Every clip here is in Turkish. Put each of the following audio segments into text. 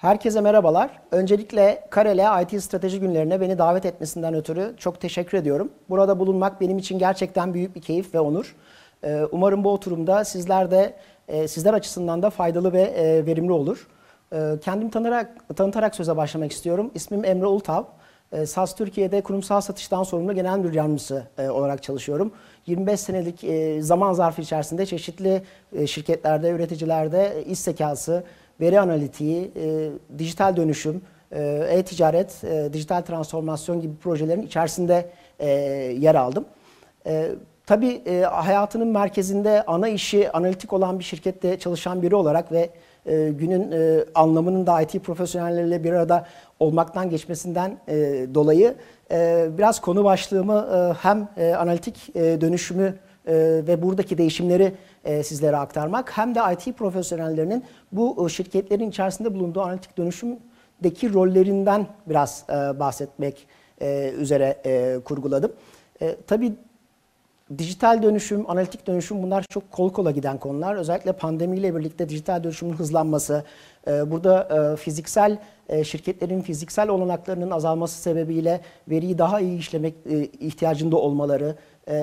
Herkese merhabalar. Öncelikle Karele IT Strateji Günlerine beni davet etmesinden ötürü çok teşekkür ediyorum. Burada bulunmak benim için gerçekten büyük bir keyif ve onur. Ee, umarım bu oturumda sizler de e, sizler açısından da faydalı ve e, verimli olur. Ee, Kendimi tanırarak, tanıtarak söze başlamak istiyorum. İsmim Emre Ultav. Ee, SAS Türkiye'de kurumsal satıştan sorumlu genel müdür yardımcısı e, olarak çalışıyorum. 25 senelik zaman zarfı içerisinde çeşitli şirketlerde, üreticilerde iş zekası, veri analitiği, e, dijital dönüşüm, e, e-ticaret, e, dijital transformasyon gibi projelerin içerisinde e, yer aldım. E, tabii e, hayatının merkezinde ana işi analitik olan bir şirkette çalışan biri olarak ve e, günün e, anlamının da IT profesyonelleriyle bir arada olmaktan geçmesinden e, dolayı e, biraz konu başlığımı e, hem e, analitik e, dönüşümü ee, ve buradaki değişimleri e, sizlere aktarmak hem de IT profesyonellerinin bu e, şirketlerin içerisinde bulunduğu analitik dönüşümdeki rollerinden biraz e, bahsetmek üzere kurguladım. tabii dijital dönüşüm, analitik dönüşüm bunlar çok kol kola giden konular. Özellikle pandemiyle birlikte dijital dönüşümün hızlanması, burada fiziksel şirketlerin fiziksel olanaklarının azalması sebebiyle veriyi daha iyi işlemek ihtiyacında olmaları, ee,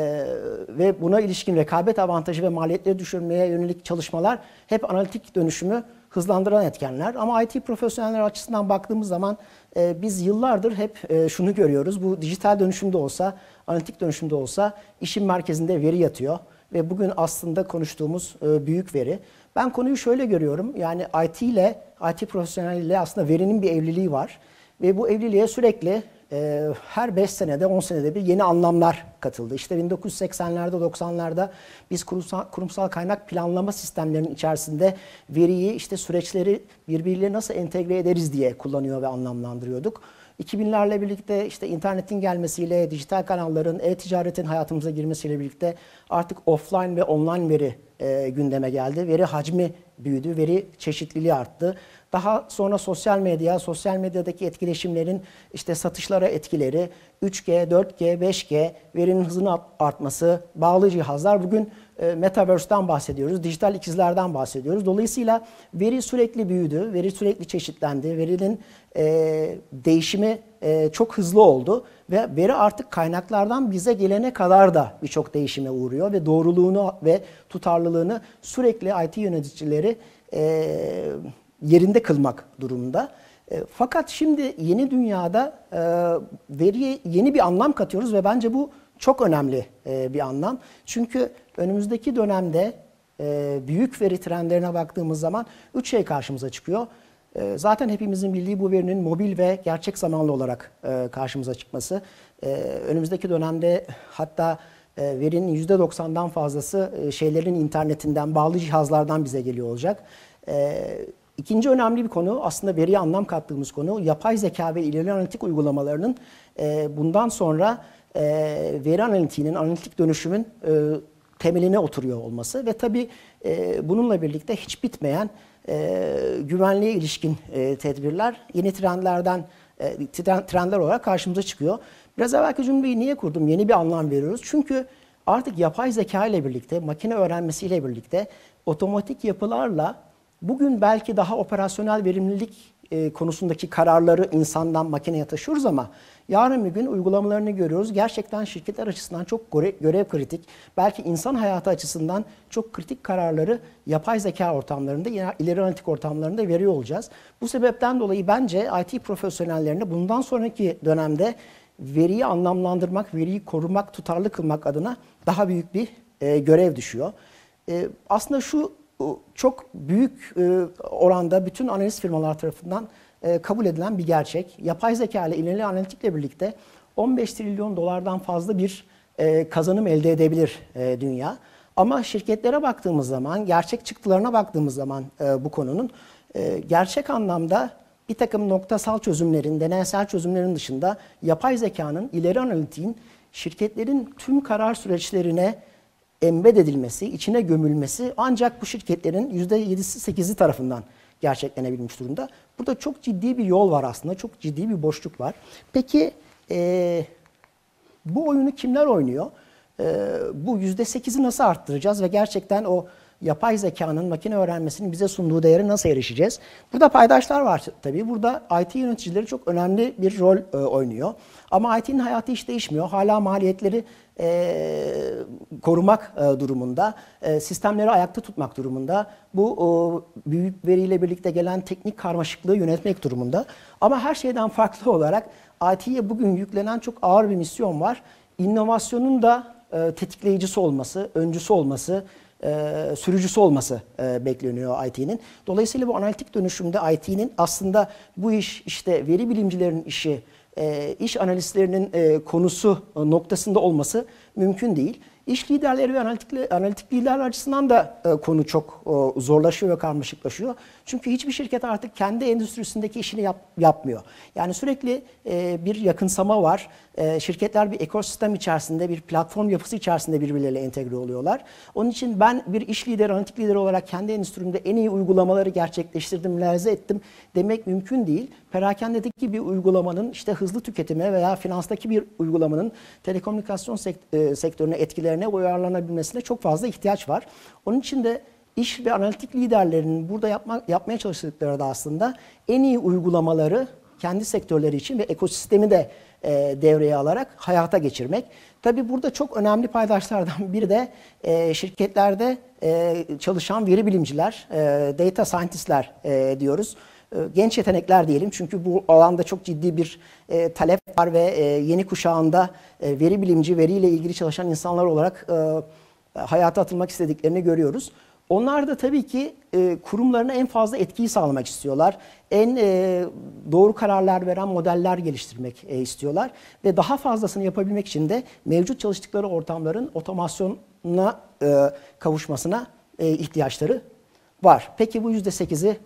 ve buna ilişkin rekabet avantajı ve maliyetleri düşürmeye yönelik çalışmalar hep analitik dönüşümü hızlandıran etkenler. Ama IT profesyoneller açısından baktığımız zaman e, biz yıllardır hep e, şunu görüyoruz. Bu dijital dönüşümde olsa, analitik dönüşümde olsa işin merkezinde veri yatıyor. Ve bugün aslında konuştuğumuz e, büyük veri. Ben konuyu şöyle görüyorum. Yani IT ile, IT profesyonel ile aslında verinin bir evliliği var. Ve bu evliliğe sürekli e, her 5 senede 10 senede bir yeni anlamlar katıldı. İşte 1980'lerde 90'larda biz kurumsal, kurumsal kaynak planlama sistemlerinin içerisinde veriyi işte süreçleri birbiriyle nasıl entegre ederiz diye kullanıyor ve anlamlandırıyorduk. 2000'lerle birlikte işte internetin gelmesiyle, dijital kanalların, e-ticaretin hayatımıza girmesiyle birlikte artık offline ve online veri e, gündeme geldi. Veri hacmi büyüdü, veri çeşitliliği arttı. Daha sonra sosyal medya, sosyal medyadaki etkileşimlerin işte satışlara etkileri, 3G, 4G, 5G, verinin hızının artması, bağlı cihazlar bugün e, Metaverse'den bahsediyoruz, dijital ikizlerden bahsediyoruz. Dolayısıyla veri sürekli büyüdü, veri sürekli çeşitlendi, verinin e, değişimi e, çok hızlı oldu ve veri artık kaynaklardan bize gelene kadar da birçok değişime uğruyor ve doğruluğunu ve tutarlılığını sürekli IT yöneticileri e, yerinde kılmak durumunda. E, fakat şimdi yeni dünyada e, veriye yeni bir anlam katıyoruz ve bence bu çok önemli e, bir anlam. Çünkü önümüzdeki dönemde e, büyük veri trendlerine baktığımız zaman 3 şey karşımıza çıkıyor. E, zaten hepimizin bildiği bu verinin mobil ve gerçek zamanlı olarak e, karşımıza çıkması. E, önümüzdeki dönemde hatta e, verinin %90'dan fazlası e, şeylerin internetinden, bağlı cihazlardan bize geliyor olacak. E, İkinci önemli bir konu aslında veriye anlam kattığımız konu yapay zeka ve ileri analitik uygulamalarının e, bundan sonra e, veri analitiğinin, analitik dönüşümün e, temeline oturuyor olması ve tabii e, bununla birlikte hiç bitmeyen e, güvenliğe ilişkin e, tedbirler yeni trendlerden e, trendler olarak karşımıza çıkıyor. Biraz evvelki cümleyi niye kurdum? Yeni bir anlam veriyoruz. Çünkü artık yapay zeka ile birlikte, makine öğrenmesiyle birlikte otomatik yapılarla bugün belki daha operasyonel verimlilik e, konusundaki kararları insandan makineye taşıyoruz ama yarın bir gün uygulamalarını görüyoruz. Gerçekten şirketler açısından çok görev, görev kritik, belki insan hayatı açısından çok kritik kararları yapay zeka ortamlarında, ileri analitik ortamlarında veriyor olacağız. Bu sebepten dolayı bence IT profesyonellerine bundan sonraki dönemde veriyi anlamlandırmak, veriyi korumak, tutarlı kılmak adına daha büyük bir e, görev düşüyor. E, aslında şu e, çok büyük e, oranda bütün analiz firmalar tarafından e, kabul edilen bir gerçek. Yapay zeka ile ileri analitikle birlikte 15 trilyon dolardan fazla bir kazanım elde edebilir dünya. Ama şirketlere baktığımız zaman, gerçek çıktılarına baktığımız zaman bu konunun gerçek anlamda bir takım noktasal çözümlerin, deneysel çözümlerin dışında yapay zekanın, ileri analitiğin şirketlerin tüm karar süreçlerine embed edilmesi, içine gömülmesi ancak bu şirketlerin %7'si 8'i tarafından gerçeklenebilmiş durumda. Burada çok ciddi bir yol var aslında, çok ciddi bir boşluk var. Peki e, bu oyunu kimler oynuyor? E, bu %8'i nasıl arttıracağız ve gerçekten o yapay zekanın, makine öğrenmesinin bize sunduğu değere nasıl erişeceğiz? Burada paydaşlar var tabii. Burada IT yöneticileri çok önemli bir rol e, oynuyor. Ama IT'nin hayatı hiç değişmiyor. Hala maliyetleri e, korumak e, durumunda, e, sistemleri ayakta tutmak durumunda, bu o, büyük veriyle birlikte gelen teknik karmaşıklığı yönetmek durumunda. Ama her şeyden farklı olarak IT'ye bugün yüklenen çok ağır bir misyon var. İnovasyonun da e, tetikleyicisi olması, öncüsü olması, e, sürücüsü olması e, bekleniyor IT'nin. Dolayısıyla bu analitik dönüşümde IT'nin aslında bu iş işte veri bilimcilerin işi, e, iş analistlerinin e, konusu e, noktasında olması mümkün değil. İş liderleri ve analitik, analitik liderler açısından da e, konu çok zorlaşıyor ve karmaşıklaşıyor. Çünkü hiçbir şirket artık kendi endüstrisindeki işini yap, yapmıyor. Yani sürekli e, bir yakınsama var. E, şirketler bir ekosistem içerisinde, bir platform yapısı içerisinde birbirleriyle entegre oluyorlar. Onun için ben bir iş lideri, analitik lideri olarak kendi endüstrimde en iyi uygulamaları gerçekleştirdim, realize ettim demek mümkün değil. Perakendedeki bir uygulamanın işte hızlı tüketime veya finanstaki bir uygulamanın telekomünikasyon e, sektörüne etkilerine uyarlanabilmesine çok fazla ihtiyaç var. Onun için de iş ve analitik liderlerinin burada yapma, yapmaya çalıştıkları da aslında en iyi uygulamaları kendi sektörleri için ve ekosistemi de e, devreye alarak hayata geçirmek. Tabi burada çok önemli paydaşlardan biri de e, şirketlerde e, çalışan veri bilimciler, e, data scientistler e, diyoruz e, genç yetenekler diyelim çünkü bu alanda çok ciddi bir e, talep var ve e, yeni kuşağında e, veri bilimci, veriyle ilgili çalışan insanlar olarak e, hayata atılmak istediklerini görüyoruz. Onlar da tabii ki e, kurumlarına en fazla etkiyi sağlamak istiyorlar. En e, doğru kararlar veren modeller geliştirmek e, istiyorlar. Ve daha fazlasını yapabilmek için de mevcut çalıştıkları ortamların otomasyona e, kavuşmasına e, ihtiyaçları var. Peki bu %8'i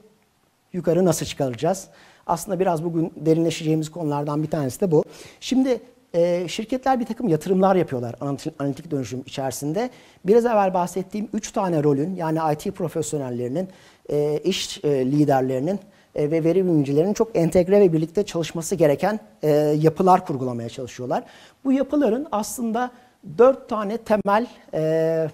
yukarı nasıl çıkaracağız? Aslında biraz bugün derinleşeceğimiz konulardan bir tanesi de bu. Şimdi e, şirketler bir takım yatırımlar yapıyorlar analitik dönüşüm içerisinde. Biraz evvel bahsettiğim 3 tane rolün yani IT profesyonellerinin, e, iş e, liderlerinin e, ve veri bilimcilerinin çok entegre ve birlikte çalışması gereken e, yapılar kurgulamaya çalışıyorlar. Bu yapıların aslında 4 tane temel e,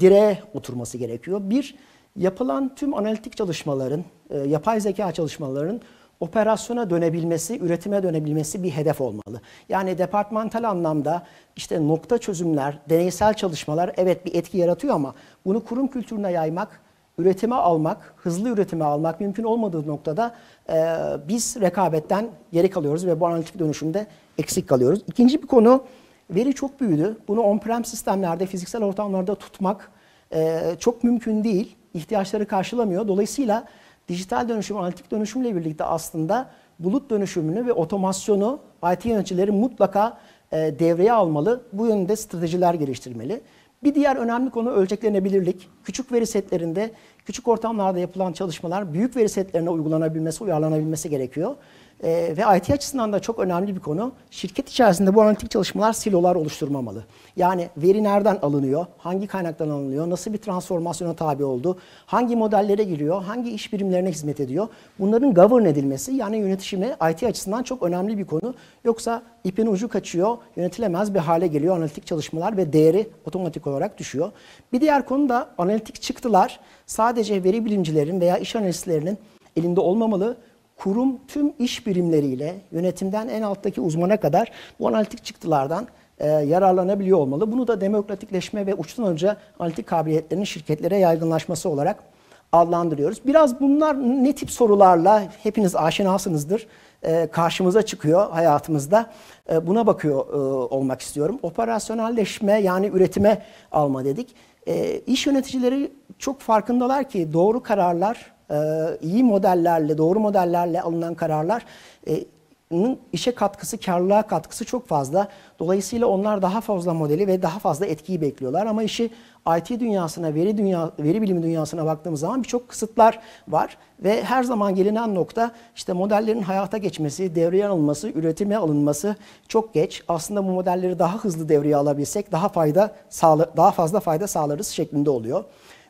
direğe oturması gerekiyor. Bir, yapılan tüm analitik çalışmaların, e, yapay zeka çalışmalarının operasyona dönebilmesi, üretime dönebilmesi bir hedef olmalı. Yani departmantal anlamda işte nokta çözümler, deneysel çalışmalar evet bir etki yaratıyor ama bunu kurum kültürüne yaymak, üretime almak, hızlı üretime almak mümkün olmadığı noktada e, biz rekabetten geri kalıyoruz ve bu analitik dönüşümde eksik kalıyoruz. İkinci bir konu veri çok büyüdü. Bunu on-prem sistemlerde, fiziksel ortamlarda tutmak e, çok mümkün değil. İhtiyaçları karşılamıyor. Dolayısıyla dijital dönüşüm, analitik dönüşümle birlikte aslında bulut dönüşümünü ve otomasyonu IT yöneticileri mutlaka e, devreye almalı. Bu yönde stratejiler geliştirmeli. Bir diğer önemli konu ölçeklenebilirlik. Küçük veri setlerinde, küçük ortamlarda yapılan çalışmalar büyük veri setlerine uygulanabilmesi, uyarlanabilmesi gerekiyor. E, ve IT açısından da çok önemli bir konu. Şirket içerisinde bu analitik çalışmalar silolar oluşturmamalı. Yani veri nereden alınıyor, hangi kaynaktan alınıyor, nasıl bir transformasyona tabi oldu, hangi modellere giriyor, hangi iş birimlerine hizmet ediyor. Bunların govern edilmesi yani yönetişimi IT açısından çok önemli bir konu. Yoksa ipin ucu kaçıyor, yönetilemez bir hale geliyor analitik çalışmalar ve değeri otomatik olarak düşüyor. Bir diğer konu da analitik çıktılar sadece veri bilimcilerin veya iş analistlerinin elinde olmamalı kurum tüm iş birimleriyle yönetimden en alttaki uzmana kadar bu analitik çıktılardan e, yararlanabiliyor olmalı. Bunu da demokratikleşme ve uçtan önce analitik kabiliyetlerin şirketlere yaygınlaşması olarak adlandırıyoruz. Biraz bunlar ne tip sorularla hepiniz aşinasınızdır e, karşımıza çıkıyor hayatımızda. E, buna bakıyor e, olmak istiyorum. Operasyonelleşme yani üretime alma dedik. E, iş yöneticileri çok farkındalar ki doğru kararlar ee, iyi modellerle, doğru modellerle alınan kararlar e, işe katkısı, karlılığa katkısı çok fazla. Dolayısıyla onlar daha fazla modeli ve daha fazla etkiyi bekliyorlar. Ama işi IT dünyasına, veri dünya, veri bilimi dünyasına baktığımız zaman birçok kısıtlar var. Ve her zaman gelinen nokta işte modellerin hayata geçmesi, devreye alınması, üretime alınması çok geç. Aslında bu modelleri daha hızlı devreye alabilsek daha fayda daha fazla fayda sağlarız şeklinde oluyor.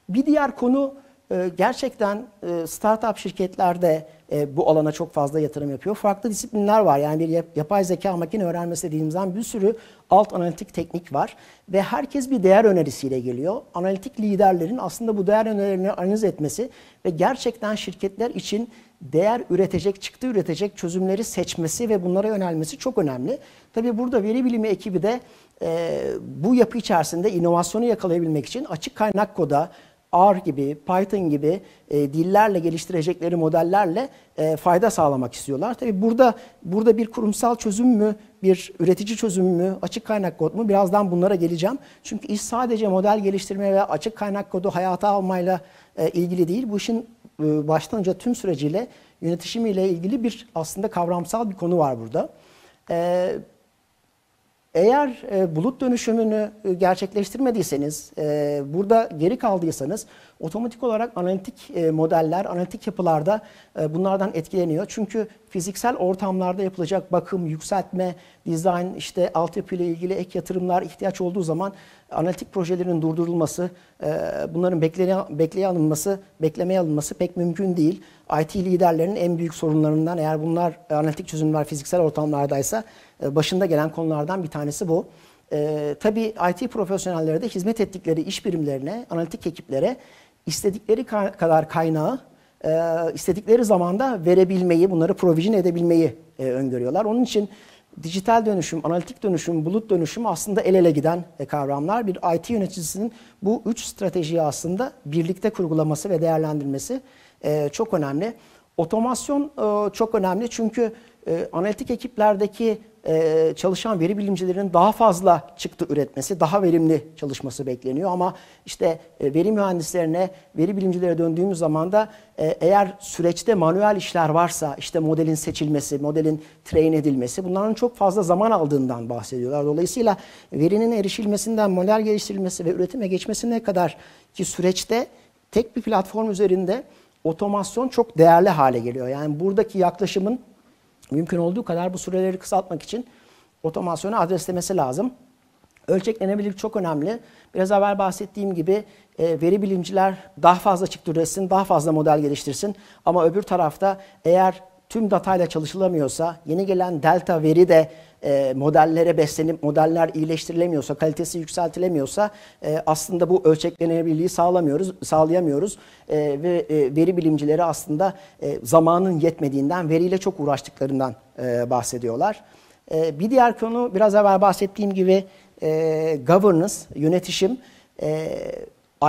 Bir diğer konu ee, gerçekten e, startup şirketler de e, bu alana çok fazla yatırım yapıyor. Farklı disiplinler var. Yani bir yapay zeka makine öğrenmesi dediğimizden bir sürü alt analitik teknik var. Ve herkes bir değer önerisiyle geliyor. Analitik liderlerin aslında bu değer önerilerini analiz etmesi ve gerçekten şirketler için değer üretecek, çıktı üretecek çözümleri seçmesi ve bunlara yönelmesi çok önemli. Tabii burada veri bilimi ekibi de e, bu yapı içerisinde inovasyonu yakalayabilmek için açık kaynak koda, R gibi, Python gibi e, dillerle geliştirecekleri modellerle e, fayda sağlamak istiyorlar. Tabii burada burada bir kurumsal çözüm mü, bir üretici çözüm mü, açık kaynak kod mu? Birazdan bunlara geleceğim. Çünkü iş sadece model geliştirme ve açık kaynak kodu hayata almayla e, ilgili değil. Bu işin e, başlanınca tüm süreciyle yönetişimiyle ilgili bir aslında kavramsal bir konu var burada. E, eğer e, bulut dönüşümünü e, gerçekleştirmediyseniz, e, burada geri kaldıysanız otomatik olarak analitik e, modeller, analitik yapılarda e, bunlardan etkileniyor. Çünkü fiziksel ortamlarda yapılacak bakım, yükseltme, dizayn, işte altyapı ile ilgili ek yatırımlar ihtiyaç olduğu zaman analitik projelerin durdurulması, e, bunların bekleye, bekleye alınması, beklemeye alınması pek mümkün değil. IT liderlerinin en büyük sorunlarından eğer bunlar e, analitik çözümler fiziksel ortamlardaysa e, başında gelen konulardan bir tanesi bu. tabii IT profesyonelleri de hizmet ettikleri iş birimlerine, analitik ekiplere istedikleri kadar kaynağı e, istedikleri zamanda verebilmeyi, bunları provision edebilmeyi e, öngörüyorlar. Onun için dijital dönüşüm, analitik dönüşüm, bulut dönüşüm aslında el ele giden e, kavramlar. Bir IT yöneticisinin bu üç stratejiyi aslında birlikte kurgulaması ve değerlendirmesi e, çok önemli. Otomasyon e, çok önemli çünkü analitik ekiplerdeki ee, çalışan veri bilimcilerinin daha fazla çıktı üretmesi, daha verimli çalışması bekleniyor. Ama işte e, veri mühendislerine, veri bilimcilere döndüğümüz zaman da e, eğer süreçte manuel işler varsa, işte modelin seçilmesi, modelin train edilmesi bunların çok fazla zaman aldığından bahsediyorlar. Dolayısıyla verinin erişilmesinden model geliştirilmesi ve üretime geçmesine kadar ki süreçte tek bir platform üzerinde otomasyon çok değerli hale geliyor. Yani buradaki yaklaşımın mümkün olduğu kadar bu süreleri kısaltmak için otomasyonu adreslemesi lazım. Ölçeklenebilirlik çok önemli. Biraz evvel bahsettiğim gibi e, veri bilimciler daha fazla çıktı üretsin, daha fazla model geliştirsin. Ama öbür tarafta eğer tüm datayla çalışılamıyorsa, yeni gelen delta veri de e, modellere beslenip modeller iyileştirilemiyorsa, kalitesi yükseltilemiyorsa e, aslında bu ölçeklenebilirliği sağlamıyoruz, sağlayamıyoruz e, ve e, veri bilimcileri aslında e, zamanın yetmediğinden, veriyle çok uğraştıklarından e, bahsediyorlar. E, bir diğer konu biraz evvel bahsettiğim gibi e, governance, yönetişim. E,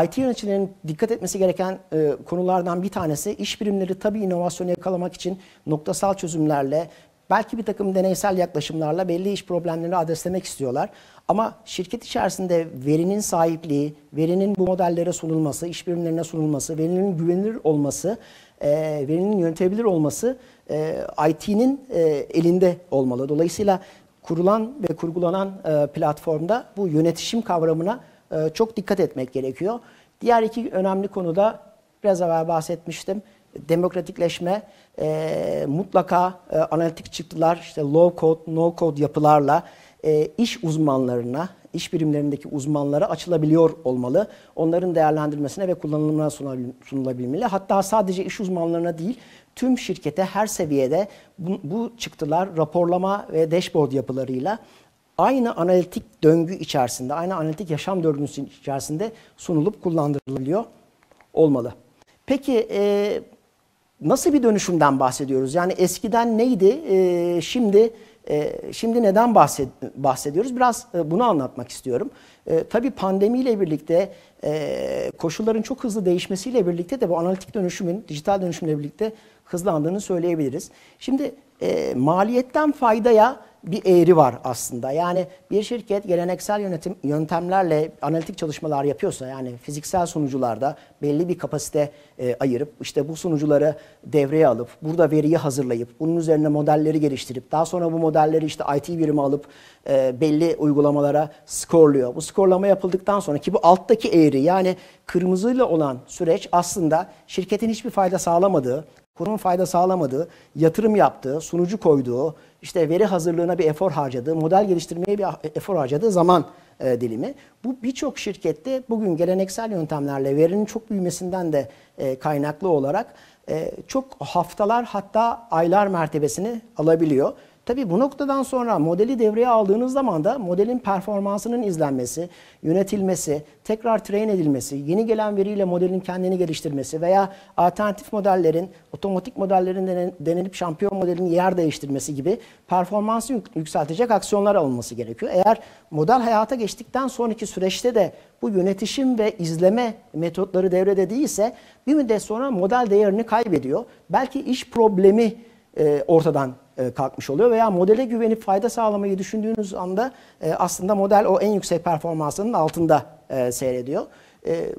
IT yöneticilerinin dikkat etmesi gereken e, konulardan bir tanesi iş birimleri tabii inovasyonu yakalamak için noktasal çözümlerle belki bir takım deneysel yaklaşımlarla belli iş problemlerini adreslemek istiyorlar. Ama şirket içerisinde verinin sahipliği, verinin bu modellere sunulması, iş birimlerine sunulması, verinin güvenilir olması, e, verinin yönetebilir olması e, IT'nin e, elinde olmalı. Dolayısıyla kurulan ve kurgulanan e, platformda bu yönetişim kavramına ee, çok dikkat etmek gerekiyor. Diğer iki önemli konuda biraz evvel bahsetmiştim. Demokratikleşme e, mutlaka e, analitik çıktılar, işte low code, no code yapılarla e, iş uzmanlarına, iş birimlerindeki uzmanlara açılabiliyor olmalı. Onların değerlendirmesine ve kullanılımına sunulabilmeli. Hatta sadece iş uzmanlarına değil, tüm şirkete her seviyede bu, bu çıktılar raporlama ve dashboard yapılarıyla aynı analitik döngü içerisinde, aynı analitik yaşam döngüsü içerisinde sunulup kullandırılıyor olmalı. Peki e, nasıl bir dönüşümden bahsediyoruz? Yani eskiden neydi, e, şimdi e, şimdi neden bahsed bahsediyoruz? Biraz e, bunu anlatmak istiyorum. E, tabii pandemiyle birlikte e, koşulların çok hızlı değişmesiyle birlikte de bu analitik dönüşümün, dijital dönüşümle birlikte hızlandığını söyleyebiliriz. Şimdi e, maliyetten faydaya bir eğri var aslında. Yani bir şirket geleneksel yönetim yöntemlerle analitik çalışmalar yapıyorsa yani fiziksel sunucularda belli bir kapasite e, ayırıp işte bu sunucuları devreye alıp burada veriyi hazırlayıp bunun üzerine modelleri geliştirip daha sonra bu modelleri işte IT birimi alıp e, belli uygulamalara skorluyor. Bu skorlama yapıldıktan sonra ki bu alttaki eğri yani kırmızıyla olan süreç aslında şirketin hiçbir fayda sağlamadığı kurumun fayda sağlamadığı, yatırım yaptığı, sunucu koyduğu, işte veri hazırlığına bir efor harcadığı, model geliştirmeye bir efor harcadığı zaman e, dilimi. Bu birçok şirkette bugün geleneksel yöntemlerle verinin çok büyümesinden de e, kaynaklı olarak e, çok haftalar hatta aylar mertebesini alabiliyor. Tabii bu noktadan sonra modeli devreye aldığınız zaman da modelin performansının izlenmesi, yönetilmesi, tekrar train edilmesi, yeni gelen veriyle modelin kendini geliştirmesi veya alternatif modellerin, otomatik modellerin denenip şampiyon modelin yer değiştirmesi gibi performansı yükseltecek aksiyonlar alınması gerekiyor. Eğer model hayata geçtikten sonraki süreçte de bu yönetişim ve izleme metotları devrede değilse bir müddet sonra model değerini kaybediyor. Belki iş problemi e, ortadan e, kalkmış oluyor veya modele güvenip fayda sağlamayı düşündüğünüz anda e, aslında model o en yüksek performansının altında e, seyrediyor.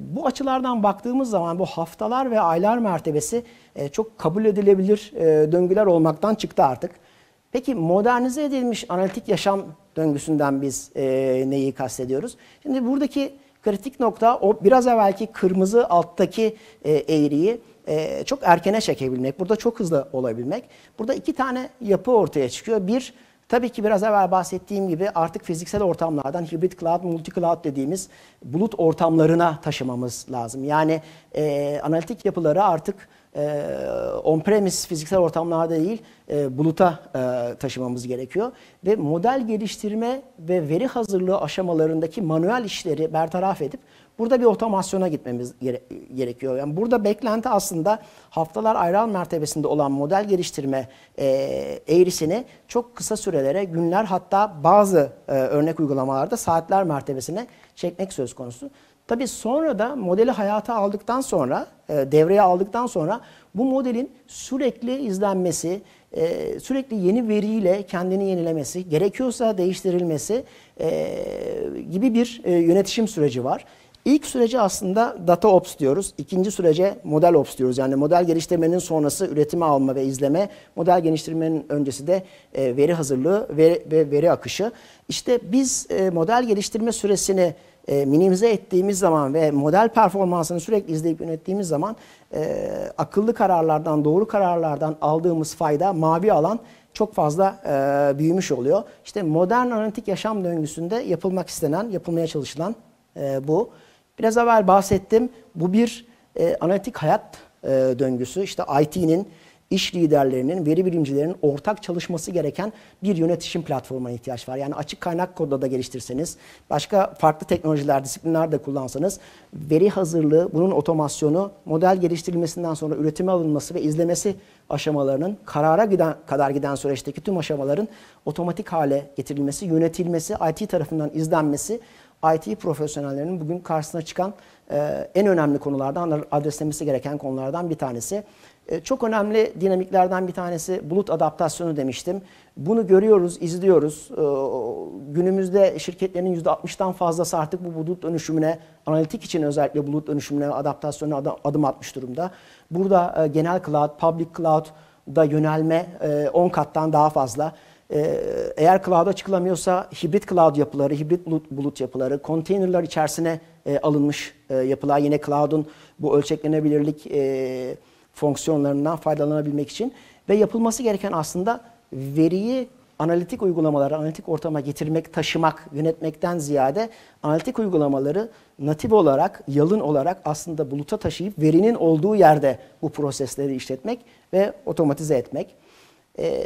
bu açılardan baktığımız zaman bu haftalar ve aylar mertebesi çok kabul edilebilir döngüler olmaktan çıktı artık. Peki modernize edilmiş analitik yaşam döngüsünden biz neyi kastediyoruz? Şimdi buradaki kritik nokta o biraz evvelki kırmızı alttaki eğriyi e, çok erkene çekebilmek, burada çok hızlı olabilmek. Burada iki tane yapı ortaya çıkıyor. Bir, Tabii ki biraz evvel bahsettiğim gibi artık fiziksel ortamlardan hibrit cloud, multi cloud dediğimiz bulut ortamlarına taşımamız lazım. Yani e, analitik yapıları artık e, on-premise fiziksel ortamlarda değil e, buluta e, taşımamız gerekiyor. Ve model geliştirme ve veri hazırlığı aşamalarındaki manuel işleri bertaraf edip Burada bir otomasyona gitmemiz gere gerekiyor. Yani burada beklenti aslında haftalar ayran mertebesinde olan model geliştirme e, eğrisini çok kısa sürelere, günler hatta bazı e, örnek uygulamalarda saatler mertebesine çekmek söz konusu. Tabii sonra da modeli hayata aldıktan sonra, e, devreye aldıktan sonra bu modelin sürekli izlenmesi, e, sürekli yeni veriyle kendini yenilemesi, gerekiyorsa değiştirilmesi e, gibi bir e, yönetişim süreci var. İlk sürece aslında data ops diyoruz. İkinci sürece model ops diyoruz. Yani model geliştirmenin sonrası üretime alma ve izleme. Model geliştirmenin öncesi de e, veri hazırlığı ve, ve veri akışı. İşte biz e, model geliştirme süresini e, minimize ettiğimiz zaman ve model performansını sürekli izleyip yönettiğimiz zaman e, akıllı kararlardan, doğru kararlardan aldığımız fayda mavi alan çok fazla e, büyümüş oluyor. İşte modern analitik yaşam döngüsünde yapılmak istenen, yapılmaya çalışılan e, bu. Biraz evvel bahsettim. Bu bir e, analitik hayat e, döngüsü. İşte IT'nin, iş liderlerinin, veri bilimcilerinin ortak çalışması gereken bir yönetişim platformuna ihtiyaç var. Yani açık kaynak kodda da geliştirseniz, başka farklı teknolojiler, disiplinler de kullansanız, veri hazırlığı, bunun otomasyonu, model geliştirilmesinden sonra üretime alınması ve izlemesi aşamalarının karara giden, kadar giden süreçteki tüm aşamaların otomatik hale getirilmesi, yönetilmesi, IT tarafından izlenmesi IT profesyonellerinin bugün karşısına çıkan e, en önemli konulardan, adreslemesi gereken konulardan bir tanesi. E, çok önemli dinamiklerden bir tanesi bulut adaptasyonu demiştim. Bunu görüyoruz, izliyoruz. E, günümüzde şirketlerin %60'dan fazlası artık bu bulut dönüşümüne, analitik için özellikle bulut dönüşümüne, adaptasyona adım, atmış durumda. Burada genel cloud, public cloud da yönelme 10 kattan daha fazla. Ee, eğer cloud'a açıklamıyorsa, hibrit cloud yapıları, hibrit bulut, bulut yapıları, konteynerler içerisine e, alınmış e, yapılar yine cloud'un bu ölçeklenebilirlik e, fonksiyonlarından faydalanabilmek için ve yapılması gereken aslında veriyi analitik uygulamalara, analitik ortama getirmek, taşımak, yönetmekten ziyade analitik uygulamaları natif olarak, yalın olarak aslında buluta taşıyıp verinin olduğu yerde bu prosesleri işletmek ve otomatize etmek. Ee,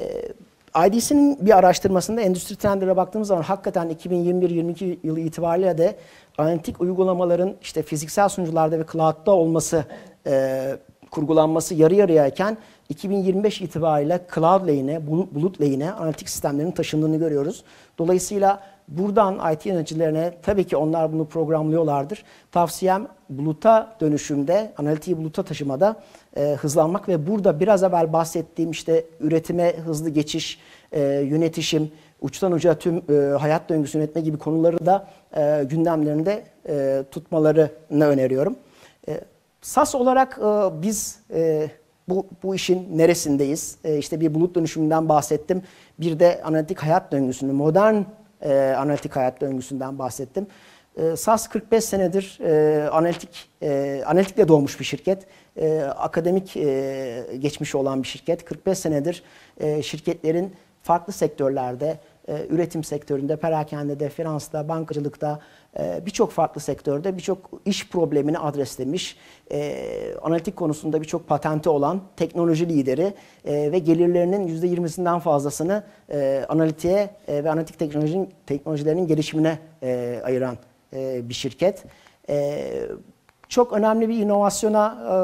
IDC'nin bir araştırmasında endüstri trendlere baktığımız zaman hakikaten 2021-22 yılı itibariyle de analitik uygulamaların işte fiziksel sunucularda ve cloud'da olması e, kurgulanması yarı yarıyayken 2025 itibariyle cloud lehine, bulut lehine analitik sistemlerin taşındığını görüyoruz. Dolayısıyla Buradan IT yöneticilerine tabii ki onlar bunu programlıyorlardır. Tavsiyem buluta dönüşümde, analitiği buluta taşımada e, hızlanmak ve burada biraz evvel bahsettiğim işte üretime hızlı geçiş, e, yönetişim, uçtan uca tüm e, hayat döngüsü yönetme gibi konuları da e, gündemlerinde e, tutmalarını öneriyorum. E, SAS olarak e, biz e, bu, bu işin neresindeyiz? E, işte bir bulut dönüşümünden bahsettim. Bir de analitik hayat döngüsünü, modern e, analitik hayat döngüsünden bahsettim. E, SAS 45 senedir e, analitik e, analitikle doğmuş bir şirket. E, akademik e, geçmişi olan bir şirket. 45 senedir e, şirketlerin farklı sektörlerde, e, üretim sektöründe, perakende, de, finansta, bankacılıkta, ee, birçok farklı sektörde birçok iş problemini adreslemiş, ee, analitik konusunda birçok patenti olan teknoloji lideri ee, ve gelirlerinin %20'sinden fazlasını analitiğe ve analitik teknolojinin, teknolojilerinin gelişimine ayıran bir şirket. Çok önemli bir inovasyona e,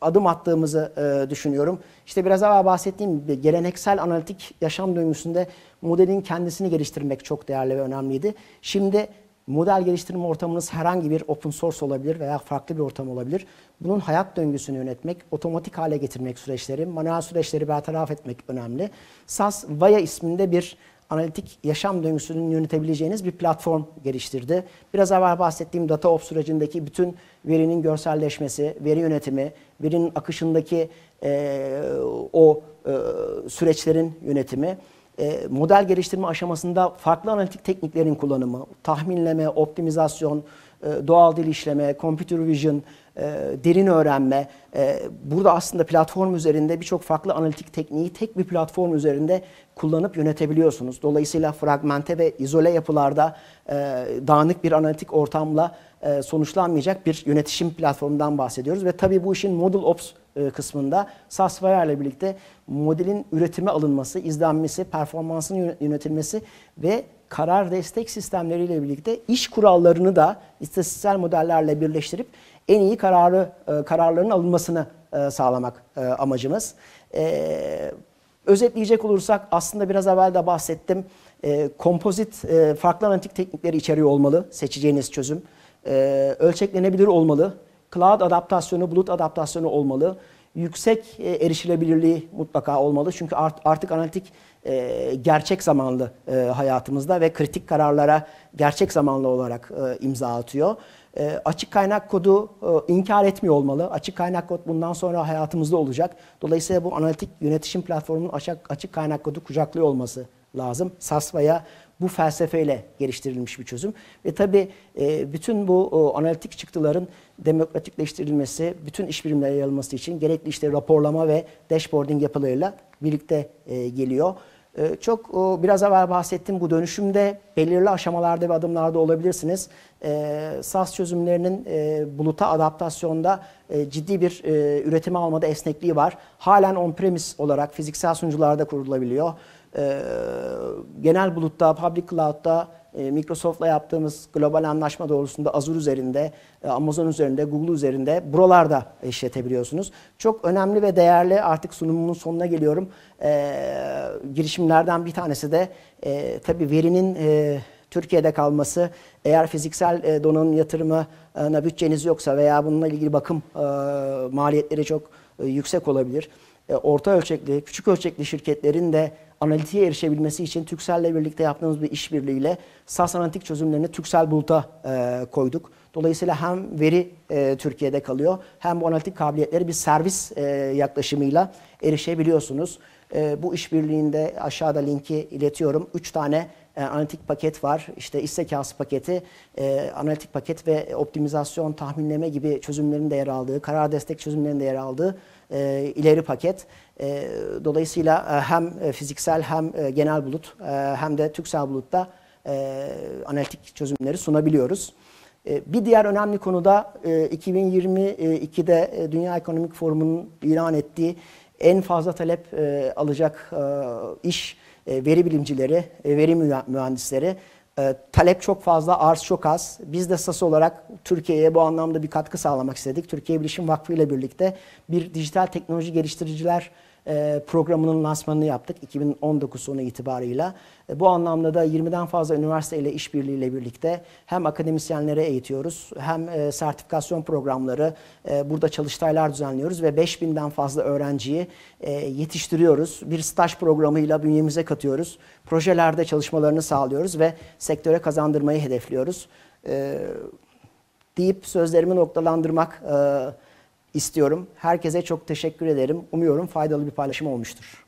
adım attığımızı e, düşünüyorum. İşte biraz evvel bahsettiğim gibi geleneksel analitik yaşam döngüsünde modelin kendisini geliştirmek çok değerli ve önemliydi. Şimdi Model geliştirme ortamınız herhangi bir open source olabilir veya farklı bir ortam olabilir. Bunun hayat döngüsünü yönetmek, otomatik hale getirmek süreçleri, manuel süreçleri bertaraf etmek önemli. SAS, Vaya isminde bir analitik yaşam döngüsünün yönetebileceğiniz bir platform geliştirdi. Biraz evvel bahsettiğim DataOps sürecindeki bütün verinin görselleşmesi, veri yönetimi, verinin akışındaki e, o e, süreçlerin yönetimi, e, model geliştirme aşamasında farklı analitik tekniklerin kullanımı, tahminleme, optimizasyon, e, doğal dil işleme, computer vision, e, derin öğrenme. E, burada aslında platform üzerinde birçok farklı analitik tekniği tek bir platform üzerinde kullanıp yönetebiliyorsunuz. Dolayısıyla fragmente ve izole yapılarda dağınık bir analitik ortamla sonuçlanmayacak bir yönetişim platformundan bahsediyoruz. Ve tabii bu işin Model Ops kısmında SASVR ile birlikte modelin üretime alınması, izlenmesi, performansının yönetilmesi ve karar destek sistemleriyle birlikte iş kurallarını da istatistiksel modellerle birleştirip en iyi kararı e, kararların alınmasını e, sağlamak e, amacımız. E, özetleyecek olursak aslında biraz evvel de bahsettim. kompozit farklı analitik teknikleri içeriyor olmalı seçeceğiniz çözüm. ölçeklenebilir olmalı. Cloud adaptasyonu, bulut adaptasyonu olmalı. Yüksek erişilebilirliği mutlaka olmalı. Çünkü artık analitik e, gerçek zamanlı e, hayatımızda ve kritik kararlara gerçek zamanlı olarak e, imza atıyor. açık kaynak kodu inkar etmiyor olmalı. Açık kaynak kod bundan sonra hayatımızda olacak. Dolayısıyla bu analitik yönetişim platformunun açık, kaynak kodu kucaklıyor olması lazım. Sasva'ya bu felsefeyle geliştirilmiş bir çözüm. Ve tabii bütün bu analitik çıktıların demokratikleştirilmesi, bütün iş birimlere yayılması için gerekli işte raporlama ve dashboarding yapılarıyla birlikte e, geliyor. Ee, çok biraz evvel bahsettim bu dönüşümde belirli aşamalarda ve adımlarda olabilirsiniz. Ee, SAS çözümlerinin e, buluta adaptasyonda e, ciddi bir e, üretime almada esnekliği var. Halen on-premise olarak fiziksel sunucularda kurulabiliyor. Ee, genel bulutta, public cloud'da e, Microsoft'la yaptığımız global anlaşma doğrultusunda Azure üzerinde, e, Amazon üzerinde, Google üzerinde buralarda işletebiliyorsunuz. Çok önemli ve değerli artık sunumumun sonuna geliyorum. E, girişimlerden bir tanesi de e, tabii verinin e, Türkiye'de kalması, eğer fiziksel e, donanım yatırımına bütçeniz yoksa veya bununla ilgili bakım maliyetleri çok yüksek olabilir. Orta ölçekli, küçük ölçekli şirketlerin de analitiğe erişebilmesi için Türksel'le birlikte yaptığımız bir işbirliğiyle SAS analitik çözümlerini Türksel Bulut'a e, koyduk. Dolayısıyla hem veri e, Türkiye'de kalıyor hem bu analitik kabiliyetleri bir servis e, yaklaşımıyla erişebiliyorsunuz. E, bu işbirliğinde aşağıda linki iletiyorum. 3 tane e, analitik paket var. İşte iş zekası paketi, e, analitik paket ve optimizasyon, tahminleme gibi çözümlerin de yer aldığı, karar destek çözümlerinin de yer aldığı e, ileri paket. E, dolayısıyla e, hem e, fiziksel hem e, genel bulut e, hem de Türksel bulutta e, analitik çözümleri sunabiliyoruz. E, bir diğer önemli konu da 2022'de e, Dünya Ekonomik Forumu'nun ilan ettiği en fazla talep alacak iş veri bilimcileri, veri mühendisleri ee, talep çok fazla, arz çok az. Biz de SAS olarak Türkiye'ye bu anlamda bir katkı sağlamak istedik. Türkiye Bilişim Vakfı ile birlikte bir dijital teknoloji geliştiriciler e, programının lansmanını yaptık 2019 sonu itibarıyla. E, bu anlamda da 20'den fazla üniversite ile işbirliğiyle birlikte hem akademisyenlere eğitiyoruz hem e, sertifikasyon programları burada çalıştaylar düzenliyoruz ve 5000'den fazla öğrenciyi yetiştiriyoruz. Bir staj programıyla bünyemize katıyoruz. Projelerde çalışmalarını sağlıyoruz ve sektöre kazandırmayı hedefliyoruz. Deyip sözlerimi noktalandırmak istiyorum istiyorum. Herkese çok teşekkür ederim. Umuyorum faydalı bir paylaşım olmuştur.